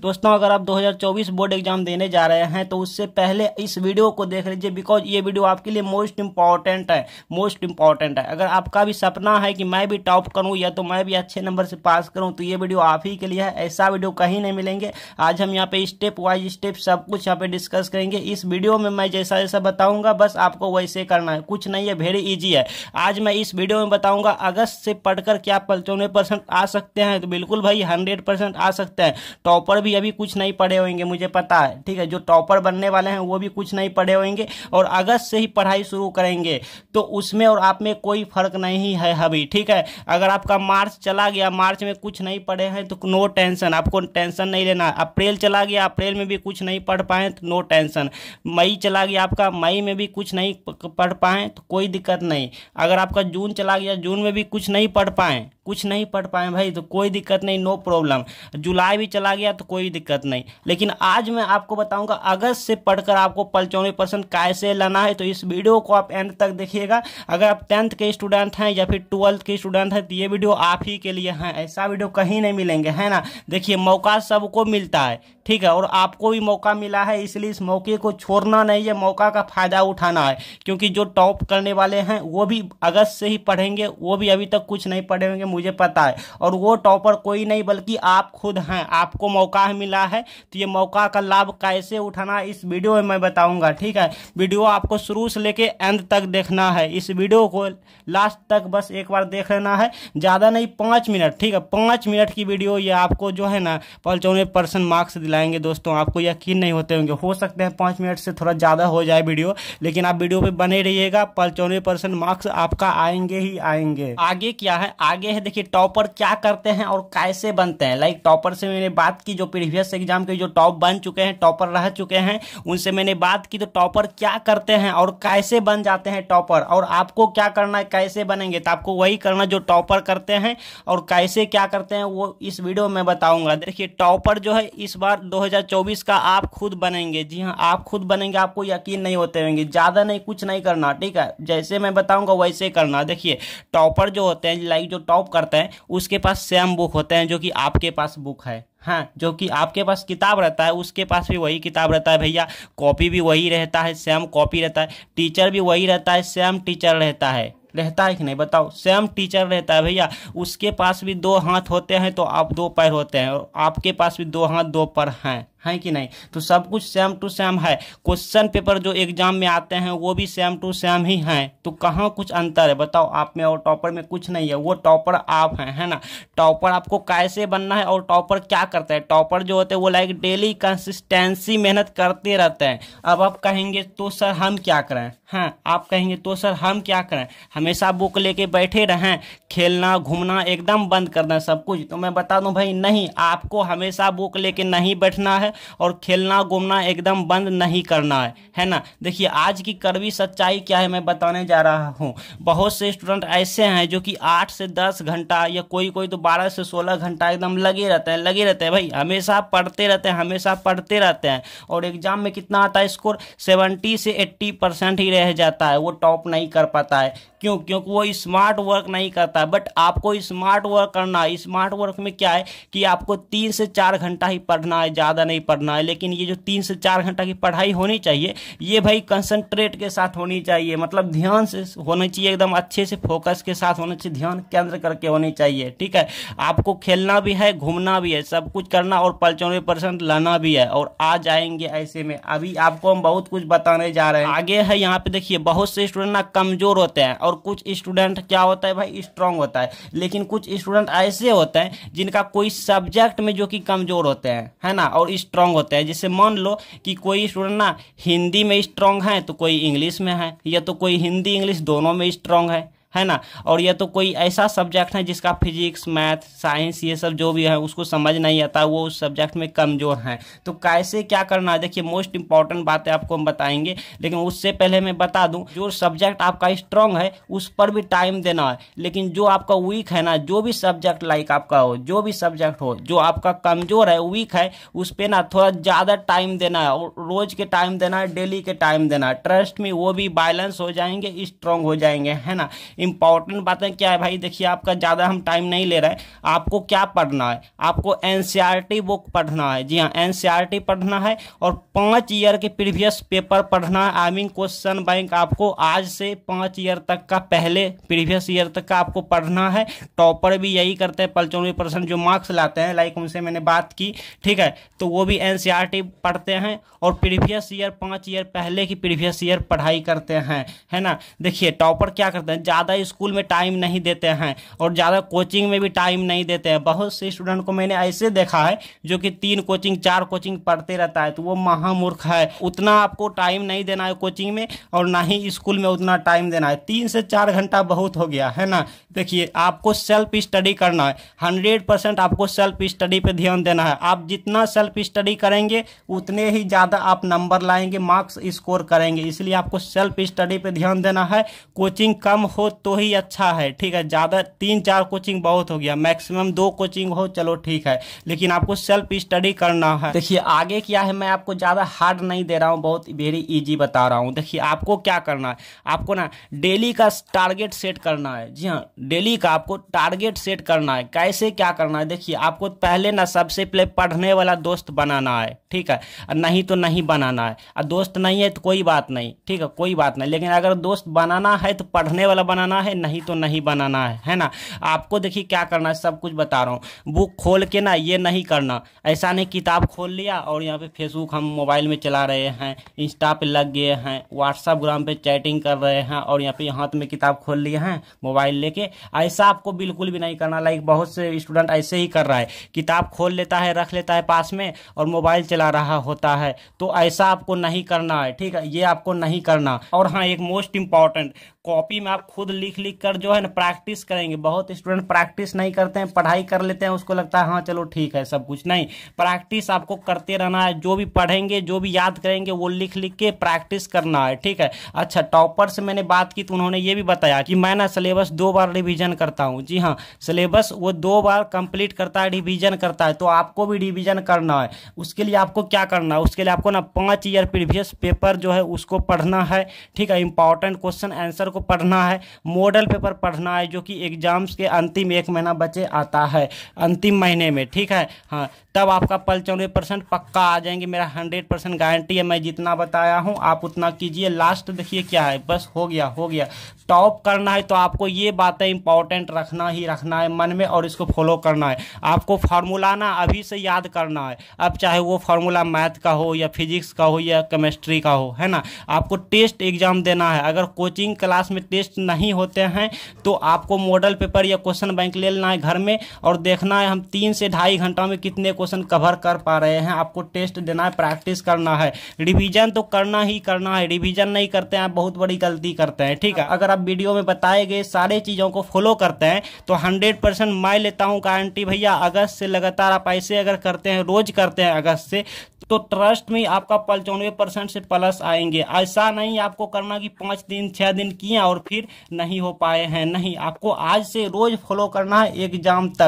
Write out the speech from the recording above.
दोस्तों अगर आप 2024 बोर्ड एग्जाम देने जा रहे हैं तो उससे पहले इस वीडियो को देख लीजिए बिकॉज ये वीडियो आपके लिए मोस्ट इम्पॉर्टेंट है मोस्ट इम्पॉर्टेंट है अगर आपका भी सपना है कि मैं भी टॉप करूं या तो मैं भी अच्छे नंबर से पास करूं तो ये वीडियो आप ही के लिए है ऐसा वीडियो कहीं नहीं मिलेंगे आज हम यहाँ पे स्टेप वाइज स्टेप सब कुछ यहाँ पे डिस्कस करेंगे इस वीडियो में मैं जैसा जैसा बताऊंगा बस आपको वैसे करना है कुछ नहीं है वेरी ईजी है आज मैं इस वीडियो में बताऊंगा अगस्त से पढ़कर क्या पंचानवे आ सकते हैं तो बिल्कुल भाई हंड्रेड आ सकते हैं टॉपर भी अभी कुछ नहीं पढ़े होंगे मुझे पता है ठीक है जो टॉपर बनने वाले हैं वो भी कुछ नहीं पढ़े होंगे और अगस्त से ही पढ़ाई शुरू करेंगे तो उसमें और आप में कोई फर्क नहीं है अभी ठीक है अगर आपका मार्च चला गया मार्च में कुछ नहीं पढ़े हैं तो नो टेंशन आपको टेंशन नहीं लेना अप्रैल चला गया अप्रैल में भी कुछ नहीं पढ़ पाए तो नो टेंशन मई चला गया आपका मई में भी कुछ नहीं पढ़ पाए तो कोई दिक्कत नहीं अगर आपका जून चला गया जून में भी कुछ नहीं पढ़ पाए कुछ नहीं पढ़ पाए भाई तो कोई दिक्कत नहीं नो प्रॉब्लम जुलाई भी चला गया तो कोई दिक्कत नहीं लेकिन आज मैं आपको बताऊंगा अगस्त से पढ़कर आपको पचानवे परसेंट कैसे लाना है तो इस वीडियो को आप एंड तक देखिएगा अगर आप टेंथ के स्टूडेंट हैं या फिर ट्वेल्थ के स्टूडेंट हैं तो ये वीडियो आप ही के लिए हैं ऐसा वीडियो कहीं नहीं मिलेंगे है ना देखिए मौका सबको मिलता है ठीक है और आपको भी मौका मिला है इसलिए इस मौके को छोड़ना नहीं है मौका का फायदा उठाना है क्योंकि जो टॉप करने वाले हैं वो भी अगस्त से ही पढ़ेंगे वो भी अभी तक कुछ नहीं पढ़ेंगे मुझे पता है और वो टॉपर कोई नहीं बल्कि आप खुद हैं आपको मौका मिला है तो ये मौका का लाभ कैसे उठाना इस वीडियो में मैं बताऊंगा ठीक है वीडियो आपको शुरू से लेके एंड तक देखना है इस वीडियो को लास्ट तक बस एक बार देख लेना है ज़्यादा नहीं पाँच मिनट ठीक है पाँच मिनट की वीडियो ये आपको जो है ना चौने परसेंट मार्क्स दिला जाएंगे दोस्तों आपको यकीन नहीं होते होंगे हो सकते हैं पाँच मिनट से थोड़ा ज़्यादा हो जाए वीडियो लेकिन आप वीडियो पे बने रहिएगा पचानवे परसेंट मार्क्स आपका आएंगे ही आएंगे आगे क्या है आगे है देखिए टॉपर क्या करते हैं और कैसे बनते हैं लाइक टॉपर से मैंने बात की जो प्रीवियस एग्जाम के जो टॉप बन चुके हैं टॉपर रह चुके हैं उनसे मैंने बात की तो टॉपर क्या करते हैं और कैसे बन जाते हैं टॉपर और आपको क्या करना है कैसे बनेंगे तो आपको वही करना जो टॉपर करते हैं और कैसे क्या करते हैं वो इस वीडियो में बताऊंगा देखिए टॉपर जो है इस बार 2024 का आप खुद बनेंगे जी हाँ आप खुद बनेंगे आपको यकीन नहीं होते होंगे ज़्यादा नहीं कुछ नहीं करना ठीक है जैसे मैं बताऊंगा वैसे करना देखिए टॉपर जो होते हैं लाइक जो टॉप करते हैं उसके पास सेम बुक होते हैं जो कि आपके पास बुक है हाँ जो कि आपके पास किताब रहता है उसके पास भी वही किताब रहता है भैया कॉपी भी वही रहता है सेम कॉपी रहता है टीचर भी वही रहता है सेम टीचर रहता है रहता है कि नहीं बताओ सेम टीचर रहता है भैया उसके पास भी दो हाथ होते हैं तो आप दो पैर होते हैं और आपके पास भी दो हाथ दो पर हैं है कि नहीं तो सब कुछ सेम टू सेम है क्वेश्चन पेपर जो एग्जाम में आते हैं वो भी सेम टू सेम ही हैं तो कहाँ कुछ अंतर है बताओ आप में और टॉपर में कुछ नहीं है वो टॉपर आप हैं है ना टॉपर आपको कैसे बनना है और टॉपर क्या करता है टॉपर जो होते हैं वो लाइक डेली कंसिस्टेंसी मेहनत करते रहते हैं अब आप कहेंगे तो सर हम क्या करें हाँ आप कहेंगे तो सर हम क्या करें हमेशा बुक लेके बैठे रहें खेलना घूमना एकदम बंद कर दें सब कुछ तो मैं बता दूँ भाई नहीं आपको हमेशा बुक लेके नहीं बैठना है है और खेलना घूमना एकदम बंद नहीं करना है है ना देखिए आज की कड़वी सच्चाई क्या है मैं बताने जा रहा हूँ बहुत से स्टूडेंट ऐसे हैं जो कि आठ से दस घंटा या कोई कोई तो बारह से सोलह घंटा एकदम लगे रहते हैं लगे रहते हैं भाई हमेशा पढ़ते रहते हैं हमेशा पढ़ते रहते हैं और एग्जाम में कितना आता है स्कोर सेवेंटी से एट्टी परसेंट ही रह जाता है वो टॉप नहीं कर पाता है क्यों क्योंकि वो स्मार्ट वर्क नहीं करता है बट आपको स्मार्ट वर्क करना है स्मार्ट वर्क में क्या है कि आपको तीन से चार घंटा ही पढ़ना है ज़्यादा नहीं पढ़ना है लेकिन ये जो तीन से चार घंटा की पढ़ाई होनी चाहिए ये भाई कंसनट्रेट के साथ होनी चाहिए मतलब ध्यान से होना चाहिए एकदम अच्छे से फोकस के साथ होना चाहिए ध्यान केंद्र करके होनी चाहिए ठीक है आपको खेलना भी है घूमना भी है सब कुछ करना और पंचानवे परसेंट लाना भी है और आ जाएंगे ऐसे में अभी आपको हम बहुत कुछ बताने जा रहे हैं आगे है यहाँ पे देखिए बहुत से स्टूडेंट ना कमजोर होते हैं और और कुछ स्टूडेंट क्या होता है भाई स्ट्रांग होता है लेकिन कुछ स्टूडेंट ऐसे होते हैं जिनका कोई सब्जेक्ट में जो कि कमज़ोर होते हैं है ना और स्ट्रांग होते हैं जैसे मान लो कि कोई स्टूडेंट ना हिंदी में स्ट्रांग है तो कोई इंग्लिश में है या तो कोई हिंदी इंग्लिश दोनों में स्ट्रांग है है ना और यह तो कोई ऐसा सब्जेक्ट है जिसका फिजिक्स मैथ साइंस ये सब जो भी है उसको समझ नहीं आता वो उस सब्जेक्ट में कमज़ोर हैं तो कैसे क्या करना है देखिए मोस्ट इंपॉर्टेंट बातें आपको हम बताएंगे लेकिन उससे पहले मैं बता दूं जो सब्जेक्ट आपका स्ट्रांग है उस पर भी टाइम देना है लेकिन जो आपका वीक है ना जो भी सब्जेक्ट लाइक आपका हो जो भी सब्जेक्ट हो जो आपका कमज़ोर है वीक है उस पर ना थोड़ा ज़्यादा टाइम देना है और रोज़ के टाइम देना है डेली के टाइम देना है ट्रस्ट में वो भी बैलेंस हो जाएंगे स्ट्रांग हो जाएंगे है ना इंपॉर्टेंट बातें क्या है भाई देखिए आपका ज़्यादा हम टाइम नहीं ले रहे हैं आपको क्या पढ़ना है आपको एन बुक e पढ़ना है जी हाँ एन e पढ़ना है और पाँच ईयर के प्रीवियस पेपर पढ़ना है आई मीन क्वेश्चन बैंक आपको आज से पाँच ईयर तक का पहले प्रीवियस ईयर तक का आपको पढ़ना है टॉपर भी यही करते हैं पचनवे परसेंट जो मार्क्स लाते हैं लाइक उनसे मैंने बात की ठीक है तो वो भी एन e पढ़ते हैं और प्रीवियस ईयर पाँच ईयर पहले की प्रीवियस ईयर पढ़ाई करते हैं है ना देखिए टॉपर क्या करते हैं ज़्यादा ज़्यादा स्कूल में टाइम नहीं देते हैं और ज़्यादा कोचिंग में भी टाइम नहीं देते हैं बहुत से स्टूडेंट को मैंने ऐसे देखा है जो कि तीन कोचिंग चार कोचिंग पढ़ते रहता है तो वो महामूर्ख है उतना आपको टाइम नहीं देना है कोचिंग में और ना ही स्कूल में उतना टाइम देना है तीन से चार घंटा बहुत हो गया है ना देखिए आपको सेल्फ स्टडी करना है हंड्रेड परसेंट आपको सेल्फ स्टडी पे ध्यान देना है आप जितना सेल्फ स्टडी करेंगे उतने ही ज़्यादा आप नंबर लाएंगे मार्क्स स्कोर करेंगे इसलिए आपको सेल्फ स्टडी पे ध्यान देना है कोचिंग कम हो तो ही अच्छा है ठीक है ज़्यादा तीन चार कोचिंग बहुत हो गया मैक्सिमम दो कोचिंग हो चलो ठीक है लेकिन आपको सेल्फ स्टडी करना है देखिए आगे क्या है मैं आपको ज़्यादा हार्ड नहीं दे रहा हूँ बहुत वेरी ईजी बता रहा हूँ देखिए आपको क्या करना है आपको ना डेली का टारगेट सेट करना है जी हाँ डेली का आपको टारगेट सेट करना है कैसे क्या करना है देखिए आपको पहले ना सबसे पहले पढ़ने वाला दोस्त बनाना है ठीक है नहीं तो नहीं बनाना है और दोस्त नहीं है तो कोई बात नहीं ठीक है कोई बात नहीं लेकिन अगर दोस्त बनाना है तो पढ़ने वाला बनाना बनाना है नहीं तो नहीं बनाना है है ना आपको देखिए क्या करना है सब कुछ बता रहा हूँ बुक खोल के ना ये नहीं करना ऐसा नहीं किताब खोल लिया और यहाँ पे फेसबुक हम मोबाइल में चला रहे हैं इंस्टा पे लग गए हैं व्हाट्सअप ग्राम पे चैटिंग कर रहे हैं और यहाँ पे हाथ में किताब खोल लिए हैं मोबाइल लेके ऐसा आपको बिल्कुल भी नहीं करना लाइक बहुत से स्टूडेंट ऐसे ही कर रहा है किताब खोल लेता है रख लेता है पास में और मोबाइल चला रहा होता है तो ऐसा आपको नहीं करना है ठीक है ये आपको नहीं करना और हाँ एक मोस्ट इम्पॉर्टेंट कॉपी में आप खुद लिख लिख कर जो है ना प्रैक्टिस करेंगे बहुत स्टूडेंट प्रैक्टिस नहीं करते हैं पढ़ाई कर लेते हैं उसको लगता है हाँ चलो ठीक है सब कुछ नहीं प्रैक्टिस आपको करते रहना है जो भी पढ़ेंगे जो भी याद करेंगे वो लिख लिख के प्रैक्टिस करना है ठीक है अच्छा टॉपर से मैंने बात की तो उन्होंने ये भी बताया कि मैं ना सिलेबस दो बार रिविजन करता हूँ जी हाँ सिलेबस वो दो बार कंप्लीट करता है रिविजन करता है तो आपको भी रिविजन करना है उसके लिए आपको क्या करना है उसके लिए आपको ना पाँच ईयर प्रीवियस पेपर जो है उसको पढ़ना है ठीक है इंपॉर्टेंट क्वेश्चन आंसर को को पढ़ना है मॉडल पेपर पढ़ना है जो कि एग्ज़ाम्स के अंतिम एक महीना बचे आता है अंतिम महीने में ठीक है हाँ तब आपका चौनवे परसेंट पक्का आ जाएंगे मेरा हंड्रेड परसेंट गारंटी है मैं जितना बताया हूँ आप उतना कीजिए लास्ट देखिए क्या है बस हो गया हो गया टॉप करना है तो आपको ये बातें इंपॉर्टेंट रखना ही रखना है मन में और इसको फॉलो करना है आपको फार्मूला ना अभी से याद करना है अब चाहे वो फार्मूला मैथ का हो या फिजिक्स का हो या केमिस्ट्री का हो है ना आपको टेस्ट एग्जाम देना है अगर कोचिंग क्लास क्लास में टेस्ट नहीं होते हैं तो आपको मॉडल पेपर या क्वेश्चन बैंक ले लेना है घर में और देखना है हम तीन से ढाई घंटा में कितने क्वेश्चन कवर कर पा रहे हैं आपको टेस्ट देना है प्रैक्टिस करना है रिविजन तो करना ही करना है रिविजन नहीं करते हैं आप बहुत बड़ी गलती करते हैं ठीक है अगर आप वीडियो में बताए गए सारे चीज़ों को फॉलो करते हैं तो हंड्रेड परसेंट मैं लेता हूँ गारंटी भैया अगस्त से लगातार आप ऐसे अगर करते हैं रोज करते हैं अगस्त से तो ट्रस्ट में आपका पंचानवे परसेंट से प्लस आएंगे ऐसा नहीं आपको करना कि पाँच दिन छः दिन की किए और फिर नहीं हो पाए हैं नहीं आपको आज से रोज फॉलो करना है एग्जाम तक